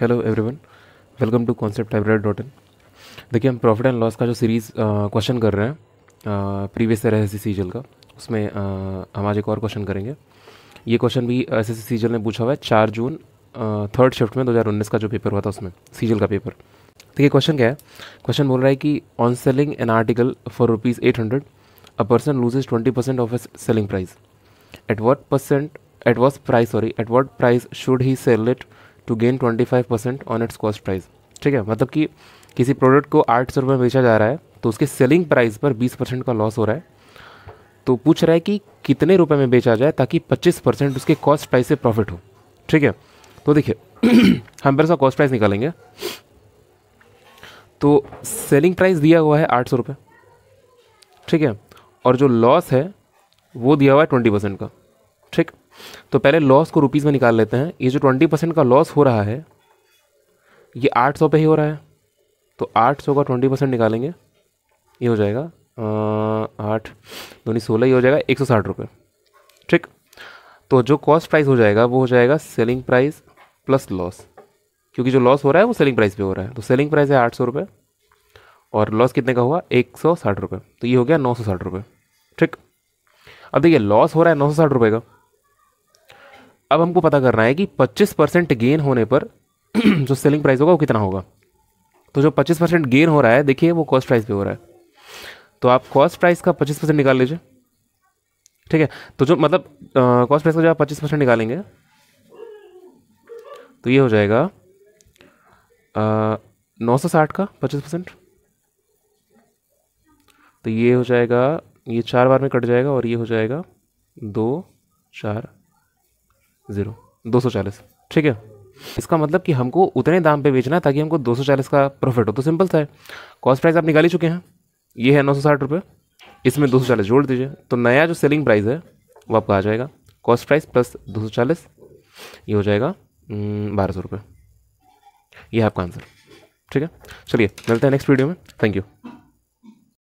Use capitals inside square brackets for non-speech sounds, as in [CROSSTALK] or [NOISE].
hello everyone welcome to concept library dot in देखिए हम profit and loss का जो सीरीज़ क्वेश्चन कर रहे हैं प्रीवियस ईयर एस एस का उसमें आ, हम आज एक और क्वेश्चन करेंगे ये क्वेश्चन भी एस एस सीजल ने पूछा हुआ है चार जून थर्ड शिफ्ट में 2019 का जो पेपर हुआ था उसमें सीजल का पेपर देखिए क्वेश्चन क्या है क्वेश्चन बोल रहा है कि on selling an article for rupees eight hundred a person loses twenty percent of as selling price at what percent at what price sorry at what price should he sell it to gain twenty five percent on its cost price ठीक है मतलब कि किसी product को आठ सौ रुपये में बेचा जा रहा है तो उसके सेलिंग प्राइस पर बीस परसेंट का लॉस हो रहा है तो पूछ रहा है कि कितने रुपए में बेचा जाए ताकि पच्चीस परसेंट उसके कॉस्ट प्राइस से प्रॉफिट हो ठीक है तो देखिए [CLEARS THROAT] हम पर कॉस्ट प्राइस निकालेंगे तो सेलिंग प्राइस दिया हुआ है आठ सौ रुपये ठीक है और जो लॉस है वो दिया हुआ है ट्वेंटी परसेंट का ठीक तो पहले लॉस को रुपीज़ में निकाल लेते हैं ये जो ट्वेंटी परसेंट का लॉस हो रहा है ये आठ सौ पर ही हो रहा है तो आठ सौ का ट्वेंटी परसेंट निकालेंगे ये हो जाएगा आठ दूनी सोलह ये हो जाएगा एक सौ साठ रुपये ठीक तो जो कॉस्ट प्राइस हो जाएगा वो हो जाएगा सेलिंग प्राइस प्लस लॉस क्योंकि जो लॉस हो रहा है वो सेलिंग प्राइस पे हो रहा है तो सेलिंग प्राइस है आठ सौ रुपये और लॉस कितने का हुआ एक सौ साठ रुपये तो ये हो गया नौ सौ साठ रुपये ठीक अब देखिए लॉस हो रहा है नौ सौ साठ रुपये का अब हमको पता करना है कि 25 परसेंट गेन होने पर [CLEARS THROAT] जो सेलिंग प्राइस होगा वो कितना होगा तो जो 25 परसेंट गेन हो रहा है देखिए वो कॉस्ट प्राइस पे हो रहा है तो आप कॉस्ट प्राइस का 25 परसेंट निकाल लीजिए ठीक है तो जो मतलब कॉस्ट प्राइस का जो आप पच्चीस परसेंट निकालेंगे तो ये हो जाएगा नौ सौ साठ का पच्चीस परसेंट तो ये हो जाएगा ये चार बार में कट जाएगा और ये हो जाएगा दो चार ज़ीरो दो सौ चालीस ठीक है इसका मतलब कि हमको उतने दाम पे बेचना है ताकि हमको दो सौ चालीस का प्रॉफिट हो तो सिंपल सा है कॉस्ट प्राइस आप निकाल ही चुके हैं ये है नौ सौ साठ रुपये इसमें दो सौ चालीस जोड़ दीजिए तो नया जो सेलिंग प्राइस है वो आपका आ जाएगा कॉस्ट प्राइस प्लस दो सौ चालीस ये हो जाएगा हम्म, बारह सौ रुपये ये आपका आंसर ठीक है चलिए मिलते हैं नेक्स्ट वीडियो में थैंक यू